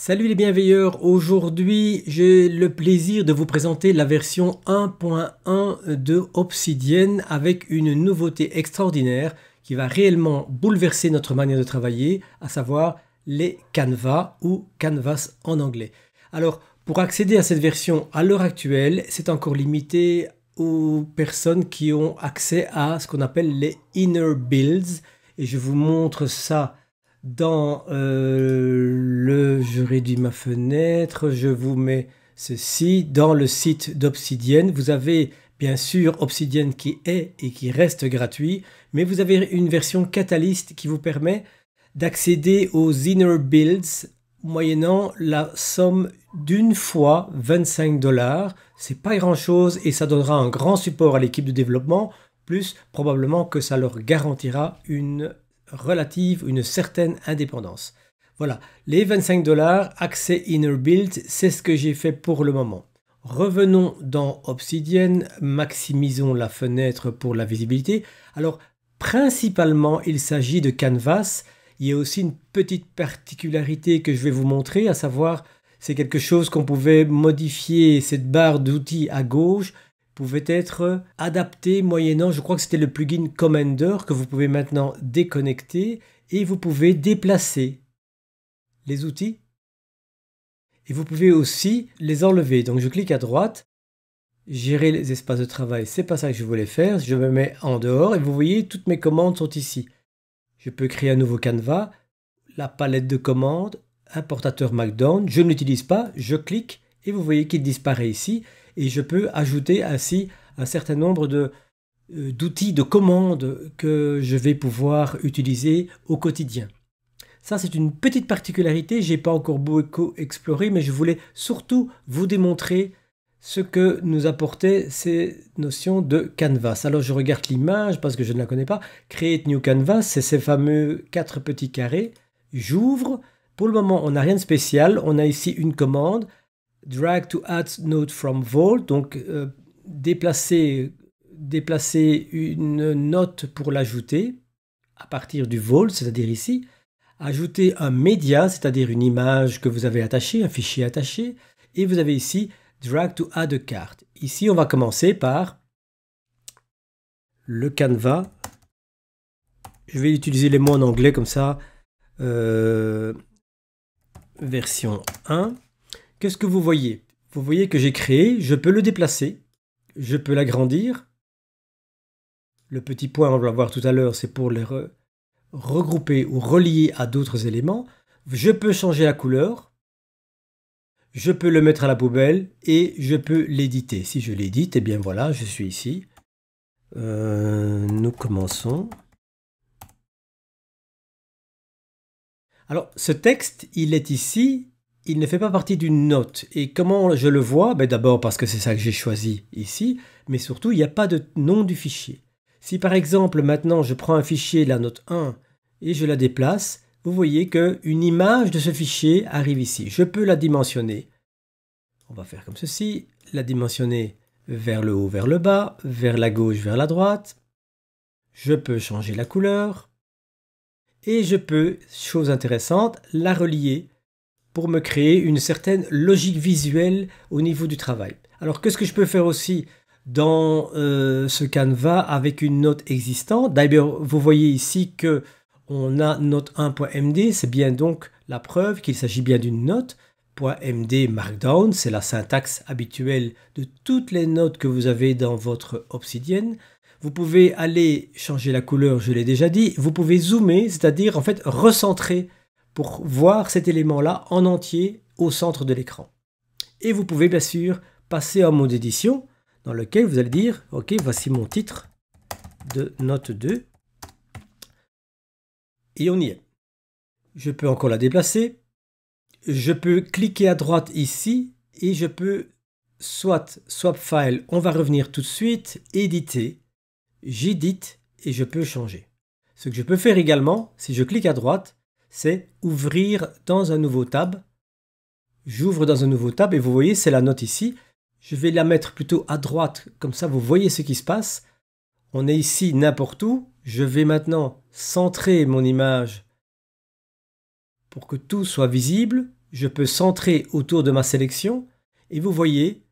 Salut les bienveilleurs, aujourd'hui j'ai le plaisir de vous présenter la version 1.1 de Obsidian avec une nouveauté extraordinaire qui va réellement bouleverser notre manière de travailler, à savoir les canvas ou Canvas en anglais. Alors pour accéder à cette version à l'heure actuelle, c'est encore limité aux personnes qui ont accès à ce qu'on appelle les inner builds et je vous montre ça dans euh, le je réduis ma fenêtre, je vous mets ceci. Dans le site d'Obsidienne, vous avez bien sûr Obsidienne qui est et qui reste gratuit, mais vous avez une version Catalyst qui vous permet d'accéder aux inner builds moyennant la somme d'une fois 25 dollars. C'est pas grand chose et ça donnera un grand support à l'équipe de développement, plus probablement que ça leur garantira une relative une certaine indépendance. Voilà, les 25 dollars, accès Inner Build, c'est ce que j'ai fait pour le moment. Revenons dans Obsidian, maximisons la fenêtre pour la visibilité. Alors, principalement, il s'agit de canvas. Il y a aussi une petite particularité que je vais vous montrer, à savoir, c'est quelque chose qu'on pouvait modifier cette barre d'outils à gauche pouvait être adapté moyennant, je crois que c'était le plugin Commander que vous pouvez maintenant déconnecter et vous pouvez déplacer les outils. Et vous pouvez aussi les enlever. Donc je clique à droite, gérer les espaces de travail, c'est pas ça que je voulais faire. Je me mets en dehors et vous voyez, toutes mes commandes sont ici. Je peux créer un nouveau canevas, la palette de commandes, importateur MacDown. Je ne l'utilise pas, je clique et vous voyez qu'il disparaît ici et je peux ajouter ainsi un certain nombre euh, d'outils de commandes que je vais pouvoir utiliser au quotidien. Ça, c'est une petite particularité, n'ai pas encore beaucoup exploré, mais je voulais surtout vous démontrer ce que nous apportaient ces notions de canvas. Alors, je regarde l'image parce que je ne la connais pas. Create new canvas, c'est ces fameux quatre petits carrés. J'ouvre. Pour le moment, on n'a rien de spécial. On a ici une commande drag to add note from vault, donc euh, déplacer, une note pour l'ajouter à partir du vault, c'est-à-dire ici, ajouter un média, c'est-à-dire une image que vous avez attachée, un fichier attaché, et vous avez ici drag to add a carte. Ici, on va commencer par le canevas. Je vais utiliser les mots en anglais comme ça. Euh, version 1 qu'est-ce que vous voyez Vous voyez que j'ai créé, je peux le déplacer, je peux l'agrandir. Le petit point, on va voir tout à l'heure, c'est pour les regrouper ou relier à d'autres éléments. Je peux changer la couleur, je peux le mettre à la poubelle et je peux l'éditer. Si je l'édite, et eh bien voilà, je suis ici. Euh, nous commençons. Alors, ce texte, il est ici il ne fait pas partie d'une note. Et comment je le vois ben, D'abord parce que c'est ça que j'ai choisi ici, mais surtout il n'y a pas de nom du fichier. Si par exemple maintenant je prends un fichier, la note 1, et je la déplace, vous voyez qu'une image de ce fichier arrive ici. Je peux la dimensionner. On va faire comme ceci, la dimensionner vers le haut, vers le bas, vers la gauche, vers la droite. Je peux changer la couleur. Et je peux, chose intéressante, la relier me créer une certaine logique visuelle au niveau du travail. Alors qu'est-ce que je peux faire aussi dans euh, ce Canva avec une note existante D'ailleurs, vous voyez ici que on a note 1.md, c'est bien donc la preuve qu'il s'agit bien d'une note. .md Markdown, c'est la syntaxe habituelle de toutes les notes que vous avez dans votre obsidienne. Vous pouvez aller changer la couleur, je l'ai déjà dit. Vous pouvez zoomer, c'est-à-dire en fait recentrer voir cet élément-là en entier au centre de l'écran. Et vous pouvez bien sûr passer en mode édition dans lequel vous allez dire « Ok, voici mon titre de note 2 » et on y est. Je peux encore la déplacer. Je peux cliquer à droite ici et je peux soit swap file, on va revenir tout de suite, éditer, j'édite et je peux changer. Ce que je peux faire également, si je clique à droite, c'est ouvrir dans un nouveau tab. J'ouvre dans un nouveau tab et vous voyez, c'est la note ici. Je vais la mettre plutôt à droite, comme ça vous voyez ce qui se passe. On est ici n'importe où. Je vais maintenant centrer mon image pour que tout soit visible. Je peux centrer autour de ma sélection. Et vous voyez,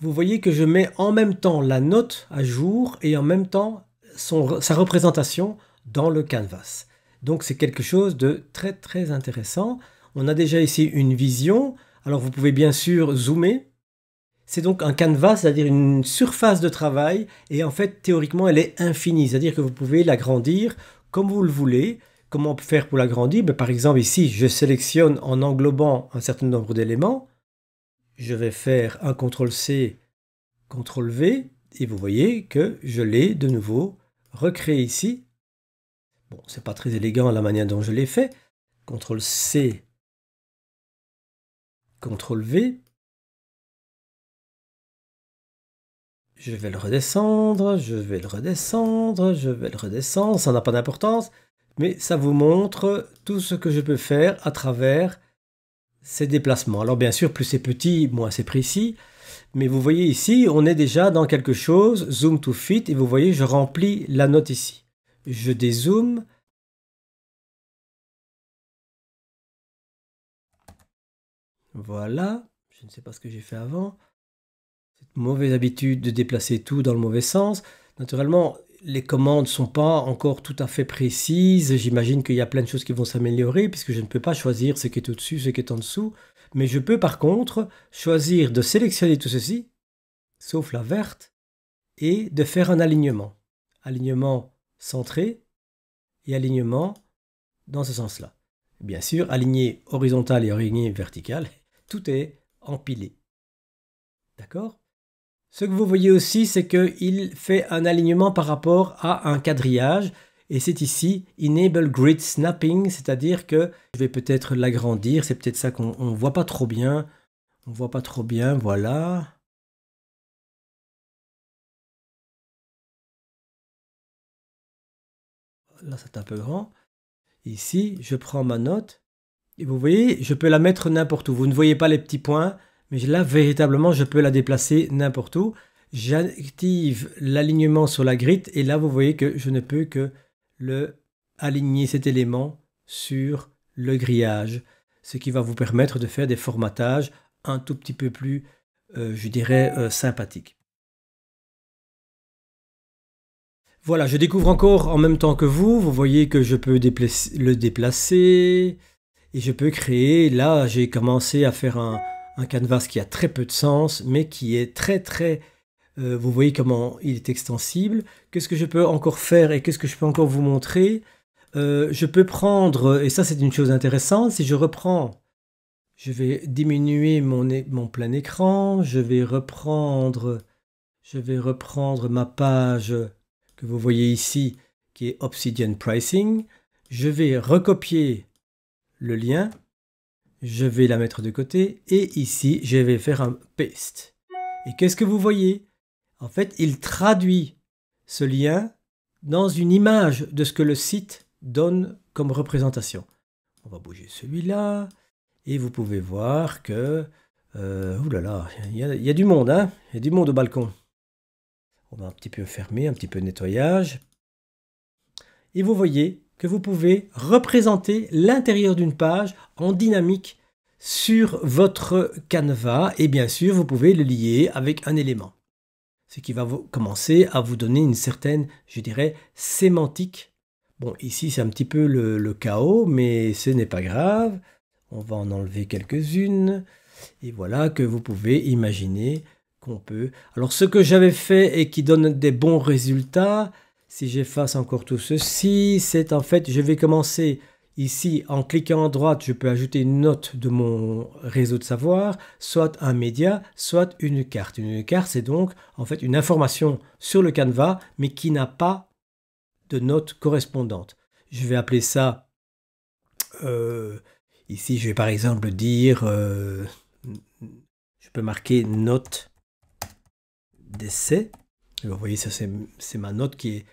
vous voyez que je mets en même temps la note à jour et en même temps sa représentation dans le canvas. Donc c'est quelque chose de très très intéressant. On a déjà ici une vision, alors vous pouvez bien sûr zoomer. C'est donc un canvas, c'est-à-dire une surface de travail, et en fait théoriquement elle est infinie, c'est-à-dire que vous pouvez l'agrandir comme vous le voulez. Comment faire pour l'agrandir ben, Par exemple ici, je sélectionne en englobant un certain nombre d'éléments, je vais faire un CTRL-C, CTRL-V, et vous voyez que je l'ai de nouveau recréé ici. Bon, c'est pas très élégant la manière dont je l'ai fait. CTRL-C, CTRL-V. Je vais le redescendre, je vais le redescendre, je vais le redescendre, ça n'a pas d'importance, mais ça vous montre tout ce que je peux faire à travers ces déplacements. Alors bien sûr, plus c'est petit, moins c'est précis. Mais vous voyez ici, on est déjà dans quelque chose, zoom to fit, et vous voyez, je remplis la note ici. Je dézoome. Voilà, je ne sais pas ce que j'ai fait avant. Cette mauvaise habitude de déplacer tout dans le mauvais sens. Naturellement, les commandes ne sont pas encore tout à fait précises. J'imagine qu'il y a plein de choses qui vont s'améliorer puisque je ne peux pas choisir ce qui est au-dessus, ce qui est en dessous. Mais je peux par contre choisir de sélectionner tout ceci, sauf la verte, et de faire un alignement. Alignement centré et alignement dans ce sens-là. Bien sûr, aligné horizontal et aligné vertical, tout est empilé. D'accord ce que vous voyez aussi, c'est qu'il fait un alignement par rapport à un quadrillage. Et c'est ici Enable Grid Snapping, c'est-à-dire que je vais peut-être l'agrandir, c'est peut-être ça qu'on ne voit pas trop bien. On ne voit pas trop bien, voilà. Là, c'est un peu grand. Ici, je prends ma note. Et vous voyez, je peux la mettre n'importe où. Vous ne voyez pas les petits points. Mais là, véritablement, je peux la déplacer n'importe où. J'active l'alignement sur la grille et là, vous voyez que je ne peux que le aligner cet élément sur le grillage, ce qui va vous permettre de faire des formatages un tout petit peu plus, euh, je dirais, euh, sympathiques. Voilà, je découvre encore en même temps que vous. Vous voyez que je peux le déplacer et je peux créer. Là, j'ai commencé à faire un, un canvas qui a très peu de sens, mais qui est très très... Euh, vous voyez comment il est extensible. Qu'est-ce que je peux encore faire et qu'est-ce que je peux encore vous montrer euh, Je peux prendre, et ça c'est une chose intéressante, si je reprends, je vais diminuer mon, mon plein écran, je vais reprendre, je vais reprendre ma page que vous voyez ici, qui est Obsidian Pricing. Je vais recopier le lien je vais la mettre de côté et ici, je vais faire un paste. Et qu'est-ce que vous voyez En fait, il traduit ce lien dans une image de ce que le site donne comme représentation. On va bouger celui-là et vous pouvez voir que... Euh, là là, il y, y, a du monde, hein Il y a du monde au balcon. On va un petit peu fermer, un petit peu nettoyage. Et vous voyez que vous pouvez représenter l'intérieur d'une page en dynamique sur votre canevas et bien sûr vous pouvez le lier avec un élément. Ce qui va commencer à vous donner une certaine, je dirais, sémantique. Bon, ici c'est un petit peu le chaos, mais ce n'est pas grave. On va en enlever quelques-unes. Et voilà que vous pouvez imaginer qu'on peut. Alors ce que j'avais fait et qui donne des bons résultats, si j'efface encore tout ceci, c'est en fait, je vais commencer ici en cliquant à droite, je peux ajouter une note de mon réseau de savoir, soit un média, soit une carte. Une carte, c'est donc en fait une information sur le canevas, mais qui n'a pas de note correspondante. Je vais appeler ça, euh, ici je vais par exemple dire, euh, je peux marquer note d'essai. Vous voyez, ça c'est ma note qui est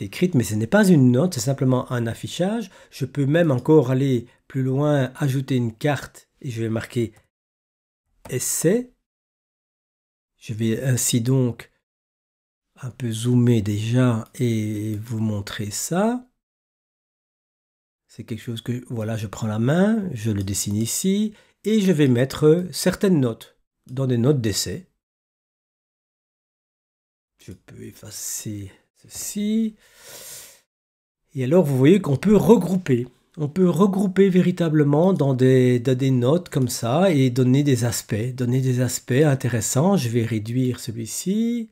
écrite, mais ce n'est pas une note, c'est simplement un affichage. Je peux même encore aller plus loin, ajouter une carte et je vais marquer essai. Je vais ainsi donc un peu zoomer déjà et vous montrer ça. C'est quelque chose que, voilà, je prends la main, je le dessine ici et je vais mettre certaines notes dans des notes d'essai. Je peux effacer ceci. Et alors, vous voyez qu'on peut regrouper. On peut regrouper véritablement dans des, notes comme ça et donner des aspects, donner des aspects intéressants. Je vais réduire celui-ci.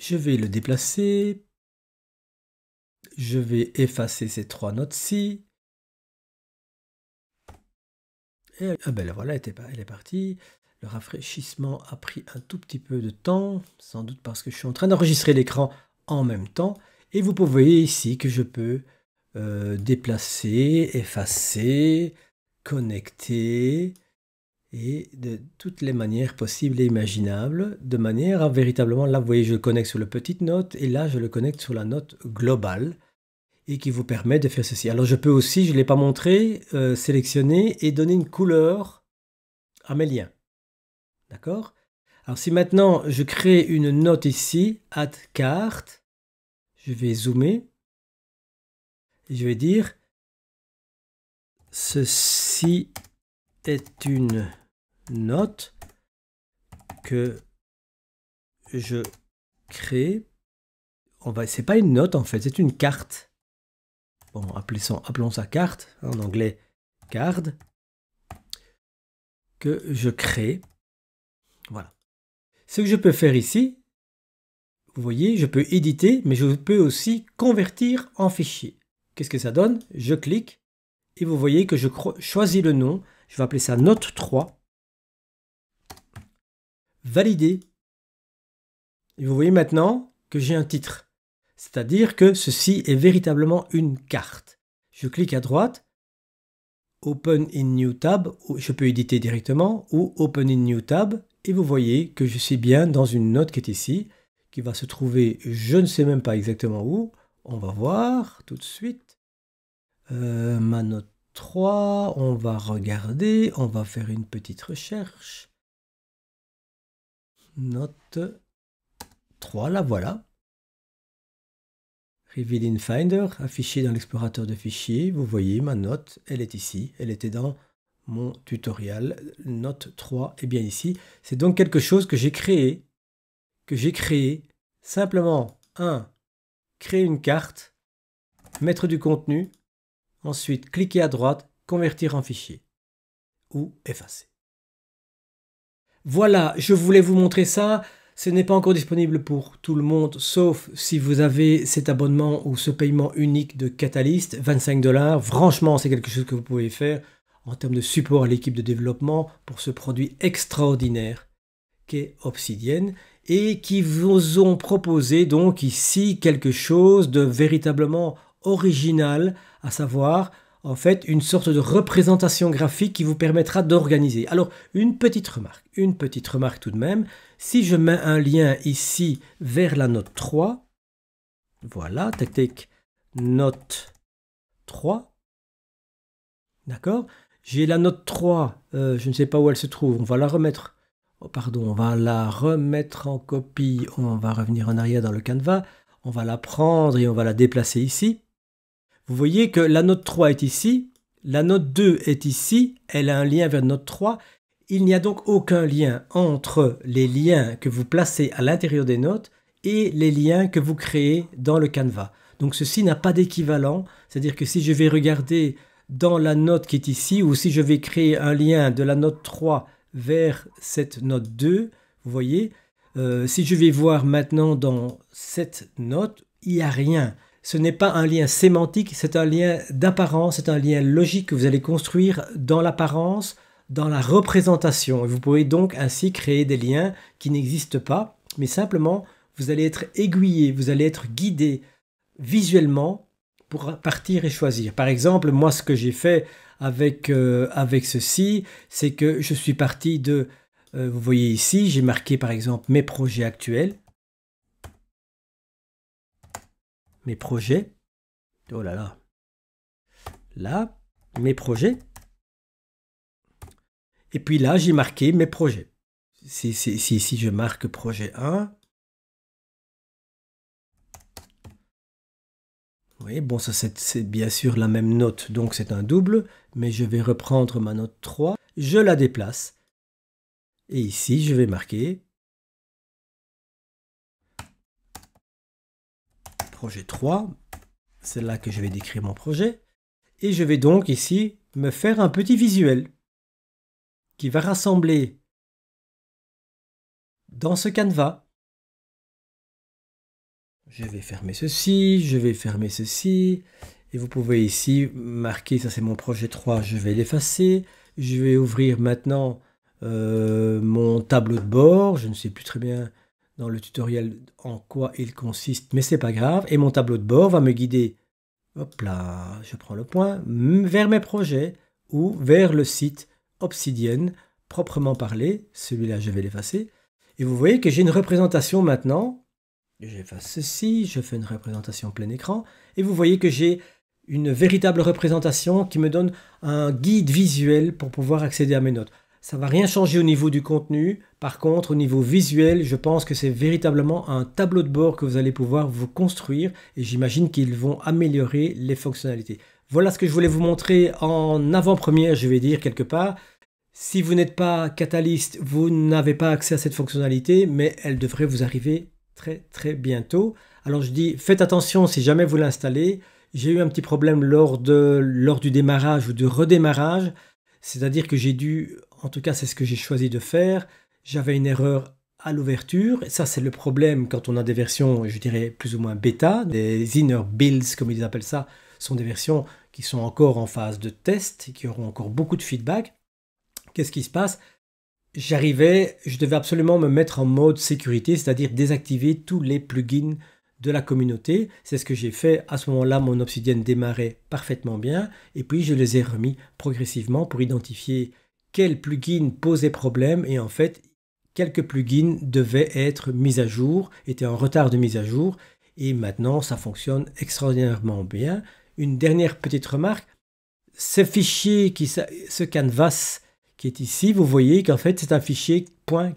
Je vais le déplacer. Je vais effacer ces trois notes-ci. Et ah ben là, voilà, elle est partie. Le rafraîchissement a pris un tout petit peu de temps, sans doute parce que je suis en train d'enregistrer l'écran en même temps. Et vous pouvez voir ici que je peux euh, déplacer, effacer, connecter, et de toutes les manières possibles et imaginables, de manière à véritablement, là vous voyez, je le connecte sur la petite note, et là je le connecte sur la note globale, et qui vous permet de faire ceci. Alors je peux aussi, je ne l'ai pas montré, euh, sélectionner et donner une couleur à mes liens. D'accord Alors si maintenant je crée une note ici, add carte, je vais zoomer. Et je vais dire ceci est une note que je crée. On va, c'est pas une note en fait, c'est une carte. Bon, appelons ça carte en anglais, card que je crée voilà. Ce que je peux faire ici, vous voyez, je peux éditer, mais je peux aussi convertir en fichier. Qu'est-ce que ça donne Je clique et vous voyez que je choisis le nom. Je vais appeler ça note 3. Valider. Et vous voyez maintenant que j'ai un titre. C'est-à-dire que ceci est véritablement une carte. Je clique à droite. Open in New Tab, je peux éditer directement, ou Open in New Tab, et vous voyez que je suis bien dans une note qui est ici, qui va se trouver, je ne sais même pas exactement où. On va voir tout de suite. Euh, ma note 3, on va regarder, on va faire une petite recherche. Note 3, la voilà. Reveal in Finder, affiché dans l'explorateur de fichiers. Vous voyez ma note, elle est ici, elle était dans mon tutoriel, note 3 est bien ici. C'est donc quelque chose que j'ai créé, que j'ai créé simplement 1. Créer une carte, mettre du contenu, ensuite cliquer à droite, convertir en fichier ou effacer. Voilà, je voulais vous montrer ça. Ce n'est pas encore disponible pour tout le monde, sauf si vous avez cet abonnement ou ce paiement unique de Catalyst, 25 dollars. Franchement, c'est quelque chose que vous pouvez faire en termes de support à l'équipe de développement pour ce produit extraordinaire qu'est Obsidienne et qui vous ont proposé donc ici quelque chose de véritablement original, à savoir en fait une sorte de représentation graphique qui vous permettra d'organiser. Alors une petite remarque, une petite remarque tout de même, si je mets un lien ici vers la note 3, voilà, tac note 3, d'accord j'ai la note 3, euh, je ne sais pas où elle se trouve, on va la remettre. Oh, pardon, on va la remettre en copie, on va revenir en arrière dans le canevas, on va la prendre et on va la déplacer ici. Vous voyez que la note 3 est ici, la note 2 est ici, elle a un lien vers note 3. Il n'y a donc aucun lien entre les liens que vous placez à l'intérieur des notes et les liens que vous créez dans le canevas. Donc ceci n'a pas d'équivalent, c'est-à-dire que si je vais regarder dans la note qui est ici, ou si je vais créer un lien de la note 3 vers cette note 2, vous voyez, euh, si je vais voir maintenant dans cette note, il n'y a rien. Ce n'est pas un lien sémantique, c'est un lien d'apparence, c'est un lien logique que vous allez construire dans l'apparence, dans la représentation. Vous pouvez donc ainsi créer des liens qui n'existent pas, mais simplement vous allez être aiguillé, vous allez être guidé visuellement pour partir et choisir. Par exemple, moi, ce que j'ai fait avec, euh, avec ceci, c'est que je suis parti de, euh, vous voyez ici, j'ai marqué par exemple mes projets actuels, mes projets, oh là là, là, mes projets, et puis là, j'ai marqué mes projets. Si, si je marque projet 1, bon, ça c'est bien sûr la même note, donc c'est un double, mais je vais reprendre ma note 3, je la déplace, et ici je vais marquer projet 3, c'est là que je vais décrire mon projet, et je vais donc ici me faire un petit visuel qui va rassembler dans ce canevas je vais fermer ceci, je vais fermer ceci. Et vous pouvez ici marquer, ça c'est mon projet 3, je vais l'effacer. Je vais ouvrir maintenant euh, mon tableau de bord. Je ne sais plus très bien dans le tutoriel en quoi il consiste, mais c'est pas grave. Et mon tableau de bord va me guider, hop là, je prends le point, vers mes projets ou vers le site Obsidian proprement parlé. Celui-là, je vais l'effacer. Et vous voyez que j'ai une représentation maintenant J'efface ceci, je fais une représentation en plein écran, et vous voyez que j'ai une véritable représentation qui me donne un guide visuel pour pouvoir accéder à mes notes. Ça ne va rien changer au niveau du contenu, par contre au niveau visuel, je pense que c'est véritablement un tableau de bord que vous allez pouvoir vous construire et j'imagine qu'ils vont améliorer les fonctionnalités. Voilà ce que je voulais vous montrer en avant-première, je vais dire quelque part. Si vous n'êtes pas catalyste, vous n'avez pas accès à cette fonctionnalité, mais elle devrait vous arriver très très bientôt. Alors je dis faites attention si jamais vous l'installez. J'ai eu un petit problème lors, de, lors du démarrage ou du redémarrage. C'est-à-dire que j'ai dû, en tout cas c'est ce que j'ai choisi de faire, j'avais une erreur à l'ouverture. Ça, c'est le problème quand on a des versions, je dirais, plus ou moins bêta. Des inner builds, comme ils appellent ça, sont des versions qui sont encore en phase de test et qui auront encore beaucoup de feedback. Qu'est-ce qui se passe j'arrivais, je devais absolument me mettre en mode sécurité, c'est-à-dire désactiver tous les plugins de la communauté. C'est ce que j'ai fait. À ce moment-là, mon Obsidian démarrait parfaitement bien. Et puis, je les ai remis progressivement pour identifier quels plugins posaient problème. Et en fait, quelques plugins devaient être mis à jour, étaient en retard de mise à jour. Et maintenant, ça fonctionne extraordinairement bien. Une dernière petite remarque. Ce fichier, qui, ce canvas qui est ici, vous voyez qu'en fait c'est un fichier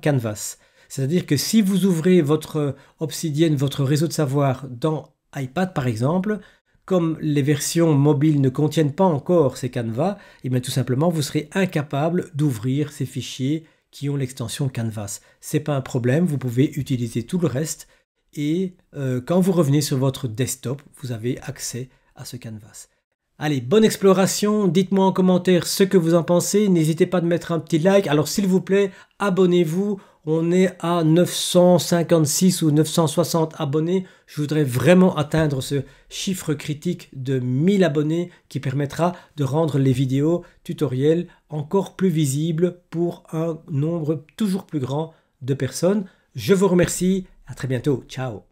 .canvas. C'est-à-dire que si vous ouvrez votre Obsidian, votre réseau de savoir dans iPad par exemple, comme les versions mobiles ne contiennent pas encore ces canvas, et eh bien tout simplement vous serez incapable d'ouvrir ces fichiers qui ont l'extension canvas. C'est pas un problème, vous pouvez utiliser tout le reste et euh, quand vous revenez sur votre desktop, vous avez accès à ce canvas. Allez, bonne exploration, dites-moi en commentaire ce que vous en pensez, n'hésitez pas à mettre un petit like, alors s'il vous plaît, abonnez-vous, on est à 956 ou 960 abonnés, je voudrais vraiment atteindre ce chiffre critique de 1000 abonnés qui permettra de rendre les vidéos tutoriels encore plus visibles pour un nombre toujours plus grand de personnes. Je vous remercie, à très bientôt, ciao